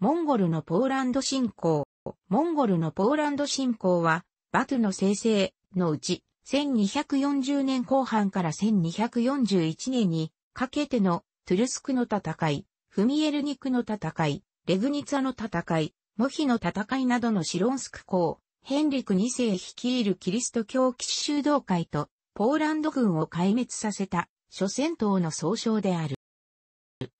モンゴルのポーランド侵攻。モンゴルのポーランド侵攻は、バトゥの生成のうち、1240年後半から1241年にかけてのトゥルスクの戦い、フミエルニクの戦い、レグニツァの戦い、モヒの戦いなどのシロンスク公、ヘンリク2世率いるキリスト教騎士修道会とポーランド軍を壊滅させた諸戦闘の総称である。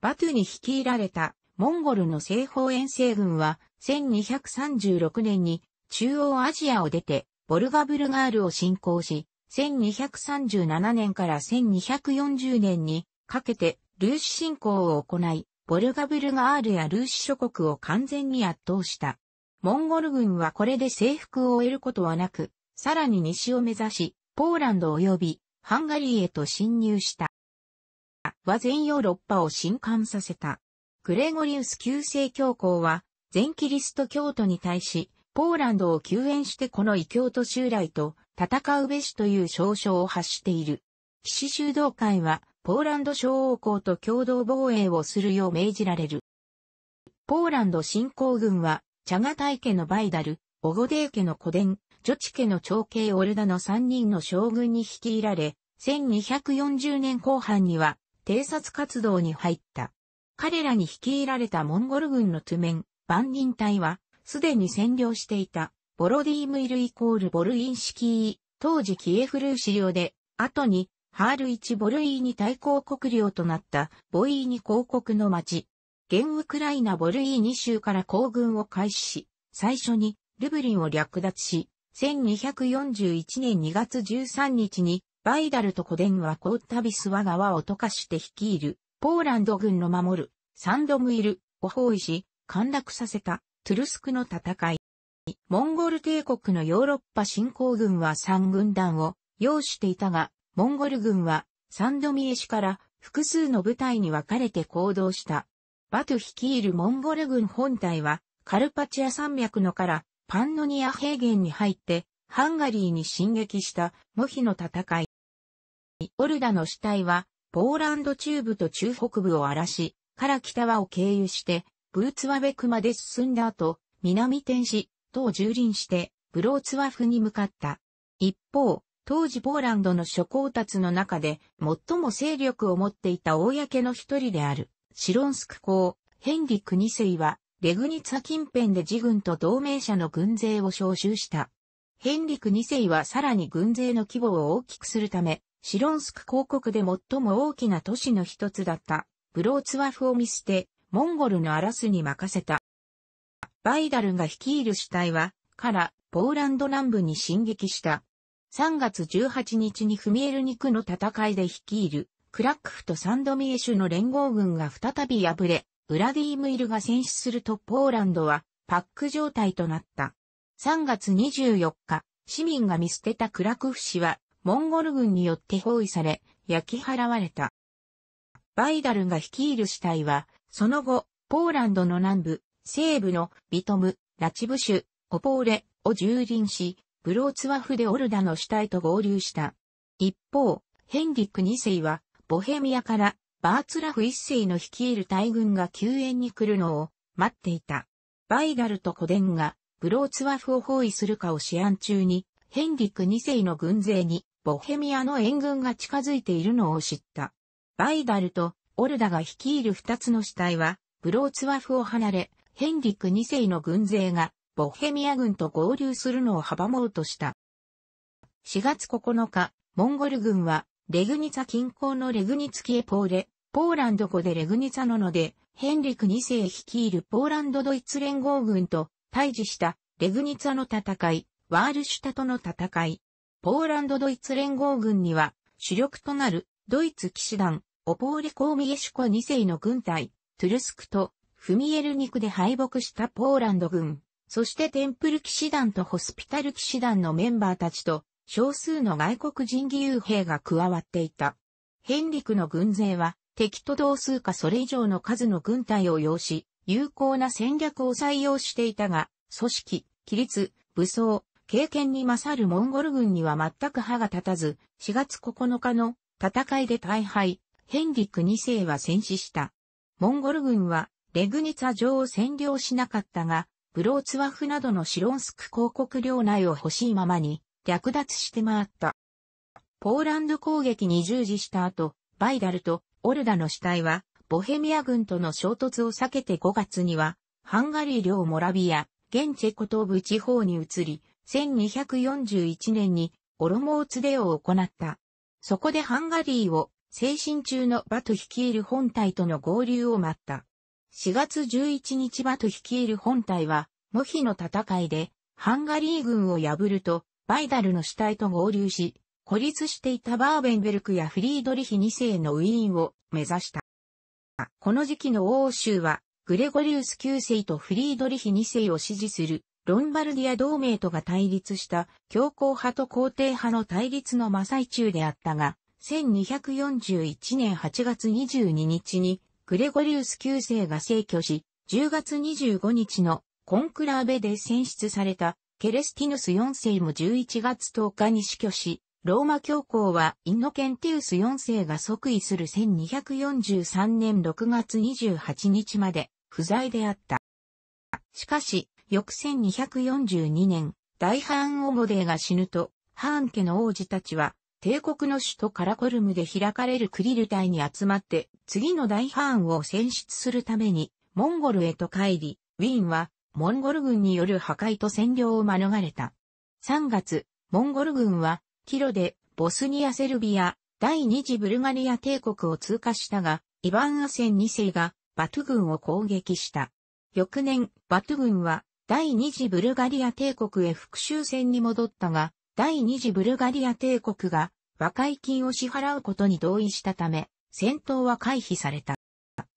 バトゥに率いられたモンゴルの西方遠征軍は1236年に中央アジアを出てボルガブルガールを侵攻し、1237年から1240年にかけてルーシ侵攻を行い、ボルガブルガールやルーシ諸国を完全に圧倒した。モンゴル軍はこれで征服を得ることはなく、さらに西を目指し、ポーランド及びハンガリーへと侵入した。は全ヨーロッパを震撼させた。グレゴリウス旧正教皇は、全キリスト教徒に対し、ポーランドを救援してこの異教徒襲来と戦うべしという証書を発している。騎士修道会は、ポーランド小王公と共同防衛をするよう命じられる。ポーランド侵攻軍は、チャガタイ家のバイダル、オゴデー家の古伝、ジョチ家の長兄オルダの3人の将軍に率いられ、1240年後半には偵察活動に入った。彼らに率いられたモンゴル軍のトゥメン、万人隊は、すでに占領していた、ボロディームイルイコールボルインシキー、当時キエフルー資料で、後に、ハール1ボルイーニ対抗国領となったボイーニ公国の町。現ウクライナボルイーニ州から行軍を開始し、最初にルブリンを略奪し、1241年2月13日にバイダルとコデンはコッタビスワ川を溶かして率いるポーランド軍の守る、サンドムイルを包囲し、陥落させた、トゥルスクの戦い。モンゴル帝国のヨーロッパ侵攻軍は3軍団を要していたが、モンゴル軍はサンドミエ市から複数の部隊に分かれて行動した。バト率いるモンゴル軍本体は、カルパチア山脈のからパンノニア平原に入って、ハンガリーに進撃したモヒの戦い。オルダの死体はポーランド中部と中北部を荒らし、から北はを経由して、ブーツワベクまで進んだ後、南天使、等蹂躙して、ブローツワフに向かった。一方、当時ポーランドの諸公達の中で最も勢力を持っていた公の一人である、シロンスク公、ヘンリク2世は、レグニツァ近辺で自軍と同盟者の軍勢を招集した。ヘンリク2世はさらに軍勢の規模を大きくするため、シロンスク公国で最も大きな都市の一つだったブローツワフを見捨て、モンゴルのアラスに任せた。バイダルが率いる主体は、からポーランド南部に進撃した。3月18日にフミエルニクの戦いで率いるクラックフとサンドミエシュの連合軍が再び敗れ、ウラディームイルが戦死するとポーランドはパック状態となった。3月24日、市民が見捨てたクラクフ氏はモンゴル軍によって包囲され、焼き払われた。バイダルが率いる死体は、その後、ポーランドの南部、西部のビトム、ラチブシュ、オポーレを蹂躙し、ブローツワフでオルダの死体と合流した。一方、ヘンリック2世は、ボヘミアからバーツラフ1世の率いる大軍が救援に来るのを待っていた。バイダルと古ンがブローツワフを包囲するかを試案中に、ヘンリック2世の軍勢にボヘミアの援軍が近づいているのを知った。バイダルとオルダが率いる二つの死体は、ブローツワフを離れ、ヘンリク二世の軍勢が、ボヘミア軍と合流するのを阻もうとした。4月9日、モンゴル軍は、レグニツァ近郊のレグニツキエポーレ、ポーランド語でレグニツァノので、ヘンリク二世率いるポーランドドイツ連合軍と対峙したレグニツァの戦い、ワールシュタとの戦い。ポーランド・ドイツ連合軍には、主力となる、ドイツ騎士団、オポーレ・コーミエシュコ2世の軍隊、トゥルスクと、フミエルニクで敗北したポーランド軍、そしてテンプル騎士団とホスピタル騎士団のメンバーたちと、少数の外国人義勇兵が加わっていた。ヘンリクの軍勢は、敵と同数かそれ以上の数の軍隊を要し、有効な戦略を採用していたが、組織、規律、武装、経験に勝るモンゴル軍には全く歯が立たず、4月9日の戦いで大敗、ヘンリック2世は戦死した。モンゴル軍は、レグニツァ城を占領しなかったが、ブローツワフなどのシロンスク広告領内を欲しいままに略奪して回った。ポーランド攻撃に従事した後、バイダルとオルダの死体は、ボヘミア軍との衝突を避けて5月には、ハンガリー領モラビア、現チェコ東部地方に移り、1241年にオロモーツデを行った。そこでハンガリーを精神中のバト率いる本体との合流を待った。4月11日バト率いる本体は、モヒの戦いで、ハンガリー軍を破ると、バイダルの死体と合流し、孤立していたバーベンベルクやフリードリヒ2世のウィーンを目指した。この時期の欧州は、グレゴリウス9世とフリードリヒ2世を支持するロンバルディア同盟とが対立した強硬派と皇帝派の対立の真最中であったが、1241年8月22日にグレゴリウス9世が逝去し、10月25日のコンクラーベで選出されたケレスティヌス4世も11月10日に死去し、ローマ教皇はインノケンティウス4世が即位する1243年6月28日まで不在であった。しかし、翌1242年、大ハーン・オゴデーが死ぬと、ハーン家の王子たちは、帝国の首都カラコルムで開かれるクリル隊に集まって、次の大ハーンを選出するために、モンゴルへと帰り、ウィーンは、モンゴル軍による破壊と占領を免れた。3月、モンゴル軍は、キロで、ボスニア・セルビア、第二次ブルガリア帝国を通過したが、イヴァン・アセン2世が、バト軍を攻撃した。翌年、バト軍は、第二次ブルガリア帝国へ復讐戦に戻ったが、第二次ブルガリア帝国が和解金を支払うことに同意したため、戦闘は回避された。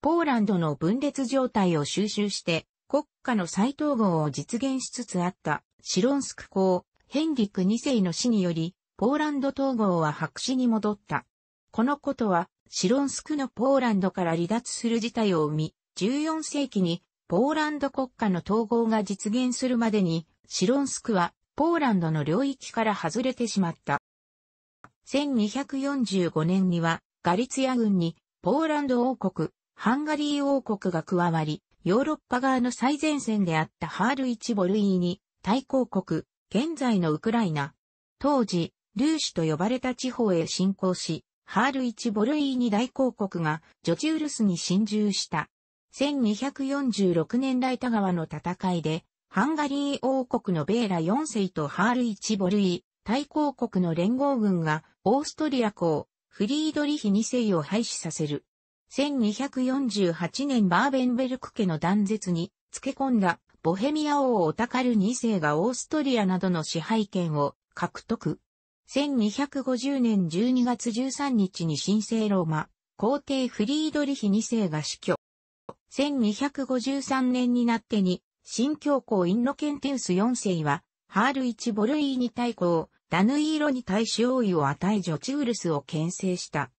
ポーランドの分裂状態を収集して、国家の再統合を実現しつつあったシロンスク公、ヘンリク2世の死により、ポーランド統合は白紙に戻った。このことは、シロンスクのポーランドから離脱する事態を生み、14世紀にポーランド国家の統合が実現するまでに、シロンスクはポーランドの領域から外れてしまった。1245年にはガリツヤ軍にポーランド王国、ハンガリー王国が加わり、ヨーロッパ側の最前線であったハール・イチ・ボルイーに対抗国、現在のウクライナ、当時、ルーシュと呼ばれた地方へ侵攻し、ハール・イチ・ボルイーニ大公国がジョチウルスに侵入した。1246年ライタ川の戦いで、ハンガリー王国のベーラ4世とハール1ボルイ、大公国の連合軍がオーストリア公、フリードリヒ2世を廃止させる。1248年バーベンベルク家の断絶に付け込んだボヘミア王オタカル2世がオーストリアなどの支配権を獲得。1250年12月13日に神聖ローマ、皇帝フリードリヒ2世が死去。1253年になってに、新教皇インノケンテウス4世は、ハール1ボルイーニ大公、ダヌイーロに対し王位を与えジョチウルスを牽制した。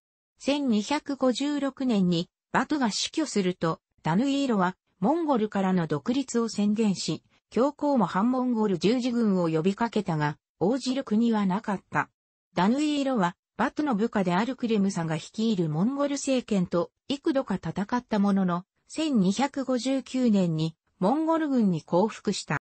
1256年にバトが死去すると、ダヌイーロはモンゴルからの独立を宣言し、教皇も反モンゴル十字軍を呼びかけたが、応じる国はなかった。ダヌイーロは、バトの部下であるクレムんが率いるモンゴル政権と幾度か戦ったものの、1259年にモンゴル軍に降伏した。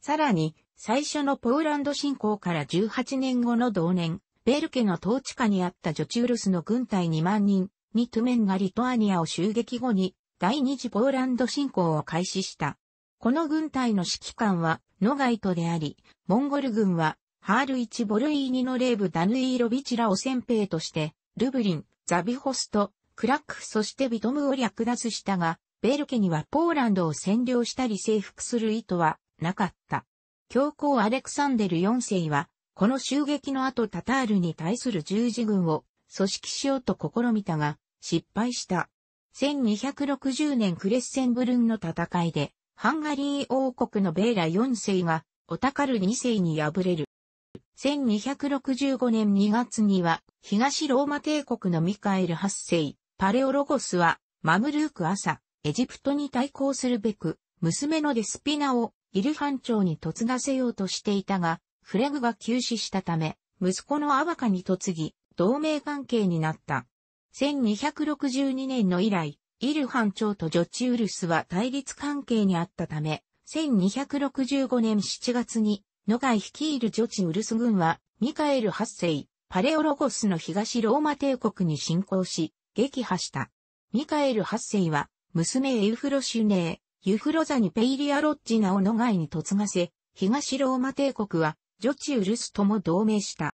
さらに、最初のポーランド侵攻から18年後の同年、ベルケの統治下にあったジョチウルスの軍隊2万人、ミトゥメンがリトアニアを襲撃後に、第二次ポーランド侵攻を開始した。この軍隊の指揮官は、ノガイトであり、モンゴル軍は、ハール1ボルイーニのレーブ・ダヌイーロビチラを先兵として、ルブリン、ザビホスト、クラックそしてビトムを略奪したが、ベール家にはポーランドを占領したり征服する意図はなかった。教皇アレクサンデル4世は、この襲撃の後タタールに対する十字軍を組織しようと試みたが、失敗した。1260年クレッセンブルンの戦いで、ハンガリー王国のベーラ4世が、オタカル2世に敗れる。1265年2月には、東ローマ帝国のミカエル8世、パレオロゴスは、マムルーク朝、エジプトに対抗するべく、娘のデスピナをイルハン朝に嫁がせようとしていたが、フレグが急死したため、息子のアバカに嫁ぎ、同盟関係になった。1262年の以来、イルハン朝とジョチウルスは対立関係にあったため、1265年7月に、野外率いるジョチウルス軍は、ミカエル8世、パレオロゴスの東ローマ帝国に侵攻し、撃破した。ミカエル8世は、娘エウフロシュネー、ユフロザにペイリアロッジナを野外に嫁がせ、東ローマ帝国は、ジョチウルスとも同盟した。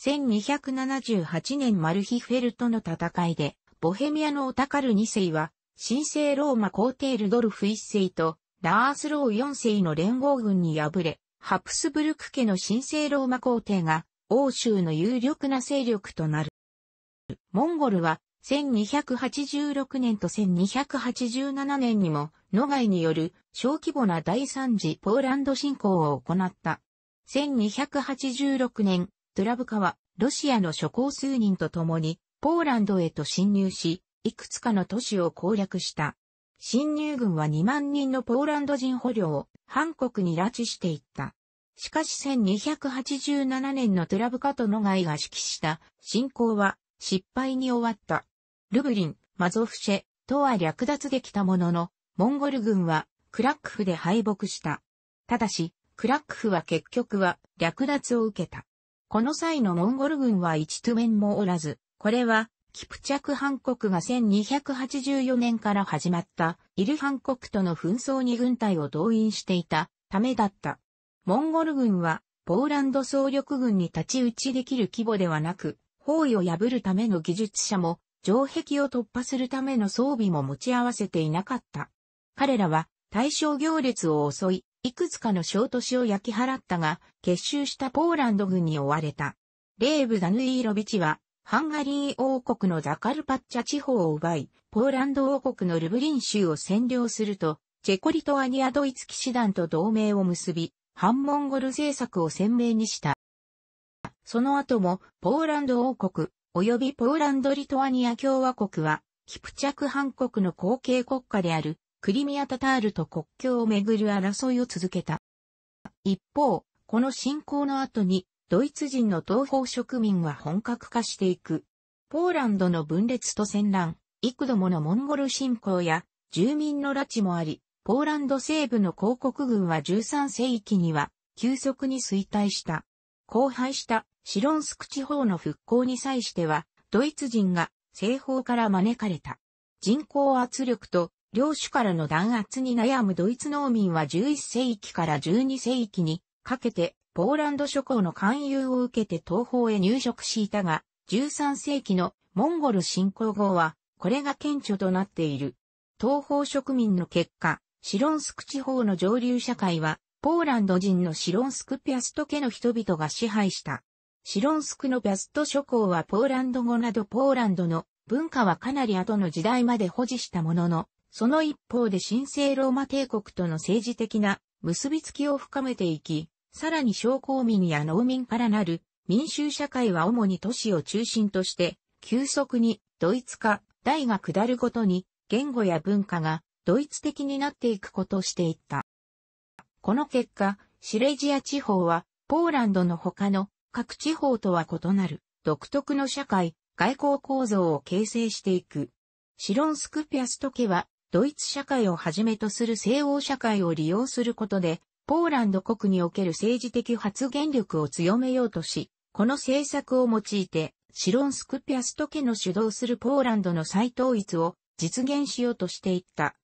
1278年マルヒフェルトの戦いで、ボヘミアのオタカル2世は、神聖ローマ皇帝ルドルフ1世と、ラースロー4世の連合軍に敗れ、ハプスブルク家の神聖ローマ皇帝が、欧州の有力な勢力となる。モンゴルは1286年と1287年にも、野外による小規模な第三次ポーランド侵攻を行った。1286年、トラブカは、ロシアの諸行数人と共に、ポーランドへと侵入し、いくつかの都市を攻略した。侵入軍は2万人のポーランド人捕虜を、韓国に拉致していった。しかし1287年のトラブカと野外が指揮した侵攻は失敗に終わった。ルブリン、マゾフシェ、とは略奪できたものの、モンゴル軍はクラックフで敗北した。ただし、クラックフは結局は略奪を受けた。この際のモンゴル軍は一トゥメンもおらず、これは、キプチャクハコ国が1284年から始まったイルハコ国との紛争に軍隊を動員していたためだった。モンゴル軍はポーランド総力軍に立ち打ちできる規模ではなく、包囲を破るための技術者も城壁を突破するための装備も持ち合わせていなかった。彼らは大将行列を襲い、いくつかの小都市を焼き払ったが、結集したポーランド軍に追われた。レーブ・ダヌイーロビチは、ハンガリー王国のザカルパッチャ地方を奪い、ポーランド王国のルブリン州を占領すると、チェコリトアニアドイツ騎士団と同盟を結び、反モンゴル政策を鮮明にした。その後も、ポーランド王国、及びポーランド・リトアニア共和国は、キプチャク半国の後継国家である、クリミア・タタールと国境をめぐる争いを続けた。一方、この侵攻の後に、ドイツ人の東方植民は本格化していく。ポーランドの分裂と戦乱、幾度ものモンゴル侵攻や、住民の拉致もあり、ポーランド西部の広国軍は13世紀には、急速に衰退した。荒廃したシロンスク地方の復興に際しては、ドイツ人が西方から招かれた。人口圧力と領主からの弾圧に悩むドイツ農民は11世紀から12世紀にかけてポーランド諸侯の勧誘を受けて東方へ入植していたが、13世紀のモンゴル侵攻後は、これが顕著となっている。東方植民の結果、シロンスク地方の上流社会は、ポーランド人のシロンスクピアスト家の人々が支配した。シロンスクのピャスト諸侯はポーランド語などポーランドの文化はかなり後の時代まで保持したものの、その一方で神聖ローマ帝国との政治的な結びつきを深めていき、さらに商工民や農民からなる民衆社会は主に都市を中心として、急速にドイツ化、台が下るごとに言語や文化がドイツ的になっていくことをしていった。この結果、シレジア地方はポーランドの他の各地方とは異なる独特の社会、外交構造を形成していく。シロンスクピアスト家は、ドイツ社会をはじめとする西欧社会を利用することで、ポーランド国における政治的発言力を強めようとし、この政策を用いて、シロンスクピアスト家の主導するポーランドの再統一を実現しようとしていった。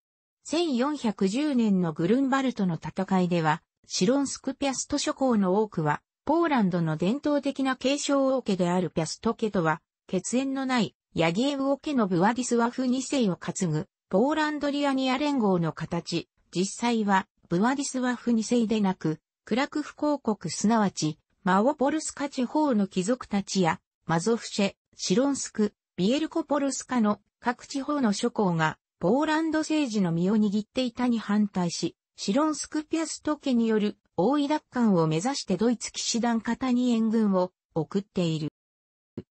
1410年のグルンバルトの戦いでは、シロンスクピアスト諸侯の多くはポーランドの伝統的な継承王家であるピャスト家とは、血縁のないヤギエウ王家のブワディスワフ2世を担ぐ、ポーランドリアニア連合の形、実際は、ブワディスワフ2世でなく、クラクフ公国すなわち、マオポルスカ地方の貴族たちや、マゾフシェ、シロンスク、ビエルコポルスカの各地方の諸侯が、ポーランド政治の身を握っていたに反対し、シロンスクピャスト家による大井奪還を目指してドイツ騎士団方に援軍を送っている。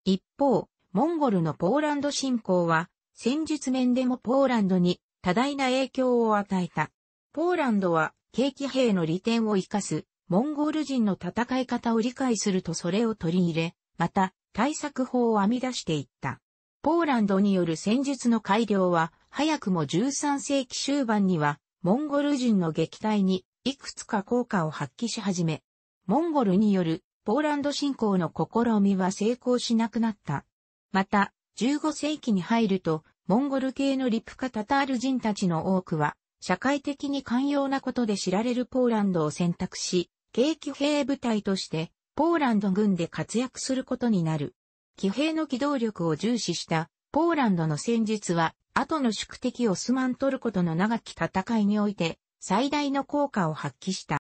一方、モンゴルのポーランド侵攻は、戦術面でもポーランドに多大な影響を与えた。ポーランドは、景気兵の利点を活かす、モンゴル人の戦い方を理解するとそれを取り入れ、また、対策法を編み出していった。ポーランドによる戦術の改良は、早くも13世紀終盤には、モンゴル人の撃退にいくつか効果を発揮し始め、モンゴルによるポーランド侵攻の試みは成功しなくなった。また、15世紀に入ると、モンゴル系のリプカタタール人たちの多くは、社会的に寛容なことで知られるポーランドを選択し、軽騎兵部隊として、ポーランド軍で活躍することになる。騎兵の機動力を重視したポーランドの戦術は、後の宿敵をスマントルコとの長き戦いにおいて、最大の効果を発揮した。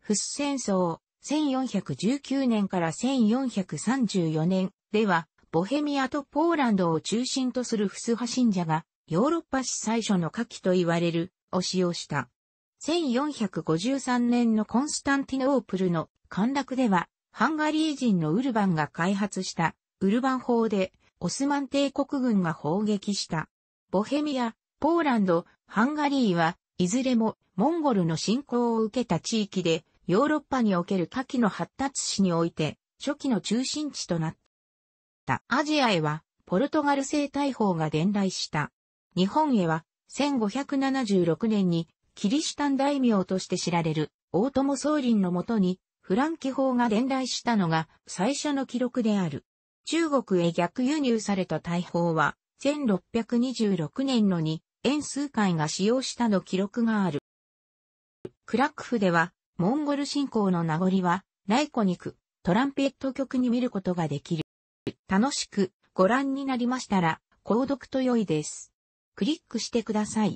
フス戦争、1419年から1434年では、ボヘミアとポーランドを中心とするフス派信者が、ヨーロッパ史最初の夏季と言われる、を使用した。1453年のコンスタンティノープルの陥落では、ハンガリー人のウルバンが開発した、ウルバン法で、オスマン帝国軍が砲撃した。ボヘミア、ポーランド、ハンガリーは、いずれもモンゴルの侵攻を受けた地域で、ヨーロッパにおける夏季の発達史において、初期の中心地となった。アジアへは、ポルトガル製大砲が伝来した。日本へは、1576年に、キリシタン大名として知られる、大友宗林のもとに、フランキ法が伝来したのが最初の記録である。中国へ逆輸入された大砲は、1626年のに、演数会が使用したの記録がある。クラックフでは、モンゴル侵攻の名残は、ライコニク、トランペット曲に見ることができる。楽しくご覧になりましたら、購読と良いです。クリックしてください。